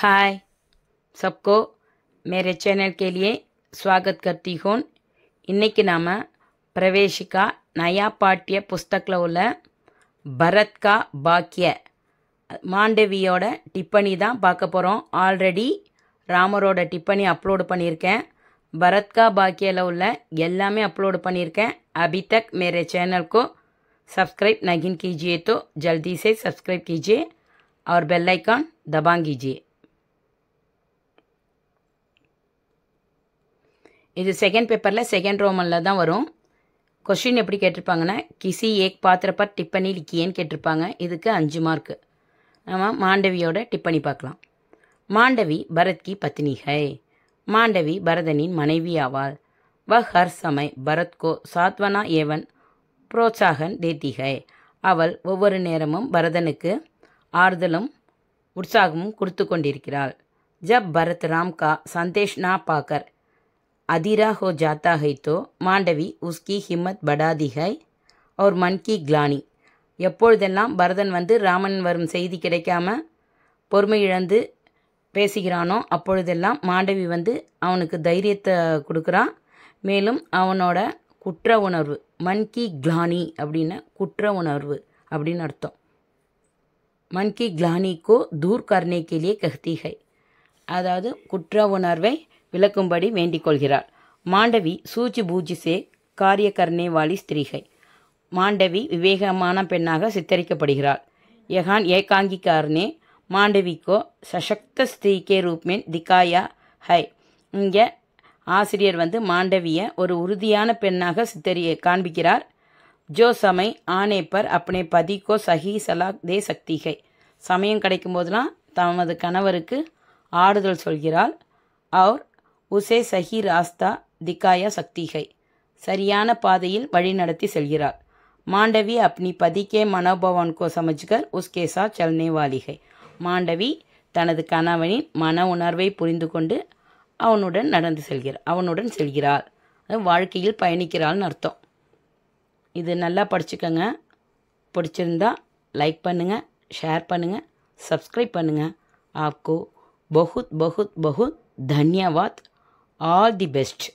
हाय सबको मेरे चैनल के लिए स्वागत करती हूँ இன்றைக்கி நாம் பிரவேஷிகா நயா பாட்டிய புஸ்தகில் உள்ள பரத்கா பாக்கிய மாண்டவியோட டிப்பணி தான் பார்க்க போகிறோம் ஆல்ரெடி ராமரோட டிப்பணி அப்லோடு பண்ணியிருக்கேன் பரத்கா பாக்கியில் உள்ள எல்லாமே அப்லோடு பண்ணியிருக்கேன் அபிதக் तक சேனல்க்கோ चैनल நகின் सब्सक्राइब नहीं कीजिए तो जल्दी से सब्सक्राइब कीजिए और இது செகண்ட் பேப்பரில் செகண்ட் ரோமனில் தான் வரும் கொஷின் எப்படி கேட்டிருப்பாங்கன்னா கிசி ஏக் பாத்திரப்பா டிப்பணி லிக்கியேன்னு கேட்டிருப்பாங்க இதுக்கு அஞ்சு மார்க்கு நம்ம மாண்டவியோட டிப்பனி பார்க்கலாம் மாண்டவி பரத்கி பத்னிகை ஹை மாண்டவி பரதனின் மனைவி ஆவாள் வ ஹர் சமை பரத்கோ சாத்வனா ஏவன் புரோத்சாகன் தேத்திகை அவள் ஒவ்வொரு நேரமும் பரதனுக்கு ஆறுதலும் உற்சாகமும் கொடுத்து கொண்டிருக்கிறாள் ஜப் பரத் ராம்கா சந்தேஷ் நா பாக்கர் அதிரா ஹோ जाता है மாண்டவி உஸ்கி ஹிம்மத் படாதிகை அவர் மன்கி கிளானி எப்பொழுதெல்லாம் பரதன் வந்து ராமன் வரும் செய்தி கிடைக்காம பொறுமை இழந்து பேசுகிறானோ அப்பொழுதெல்லாம் மாண்டவி வந்து அவனுக்கு தைரியத்தை கொடுக்குறான் மேலும் அவனோட குற்ற உணர்வு மன்கி கிளானி அப்படின்னு குற்ற உணர்வு அப்படின்னு அர்த்தம் மன்கி கிளானிக்கோ தூர் கர்னே கே அதாவது குற்ற உணர்வை விளக்கும்படி வேண்டிக் கொள்கிறார் மாண்டவி சூச்சி பூஜிசே காரியகர்ணேவாளி ஸ்திரீகை மாண்டவி விவேகமான பெண்ணாக சித்தரிக்கப்படுகிறாள் யகான் ஏகாங்கிகாரனே மாண்டவிக்கோ சசக்த ஸ்திரீகே ரூப்மேன் திகாயா ஹை இங்கே ஆசிரியர் வந்து மாண்டவியை ஒரு உறுதியான பெண்ணாக சித்தரி காண்பிக்கிறார் ஜோ சமை ஆனே பர் அப்பனே பதிக்கோ சஹி சலா தே சக்திகை சமயம் கிடைக்கும் போதெல்லாம் தமது கணவருக்கு ஆறுதல் சொல்கிறாள் அவர் உசே சஹி ராஸ்தா திக்காயா சக்திகை சரியான பாதையில் வழிநடத்தி செல்கிறார் மாண்டவி அப்னி பதிக்கே கோ சமஜ்கர் உஸ்கேசா சல்னே வாலிகை மாண்டவி தனது கணவனின் மன உணர்வை புரிந்து கொண்டு அவனுடன் நடந்து செல்கிறார் அவனுடன் செல்கிறாள் வாழ்க்கையில் பயணிக்கிறாள்னு அர்த்தம் இது நல்லா படிச்சுக்கோங்க பிடிச்சிருந்தா லைக் பண்ணுங்கள் ஷேர் பண்ணுங்கள் சப்ஸ்கிரைப் பண்ணுங்கள் ஆப்கோ பகுத் பகுத் பகுத் தன்யவாத் All the best.